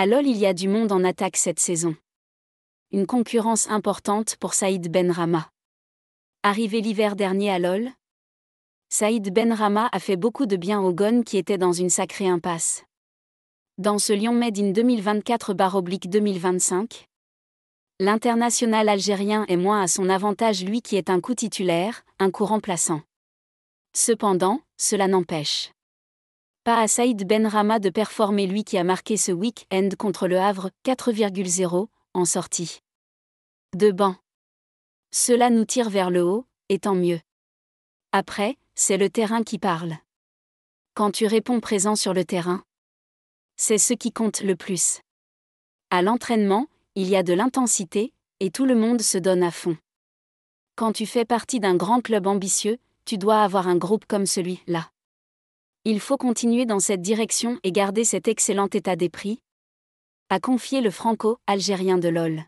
À LOL, il y a du monde en attaque cette saison. Une concurrence importante pour Saïd Benrama. Arrivé l'hiver dernier à LOL, Saïd Ben Rama a fait beaucoup de bien au GON qui était dans une sacrée impasse. Dans ce Lyon Made in 2024-2025, l'international algérien est moins à son avantage lui qui est un coup titulaire, un coup remplaçant. Cependant, cela n'empêche pas à Saïd Ben Rama de performer lui qui a marqué ce week-end contre le Havre 4,0 en sortie. De banc. Cela nous tire vers le haut, et tant mieux. Après, c'est le terrain qui parle. Quand tu réponds présent sur le terrain, c'est ce qui compte le plus. À l'entraînement, il y a de l'intensité, et tout le monde se donne à fond. Quand tu fais partie d'un grand club ambitieux, tu dois avoir un groupe comme celui-là. Il faut continuer dans cette direction et garder cet excellent état des prix a confié le franco-algérien de LOL.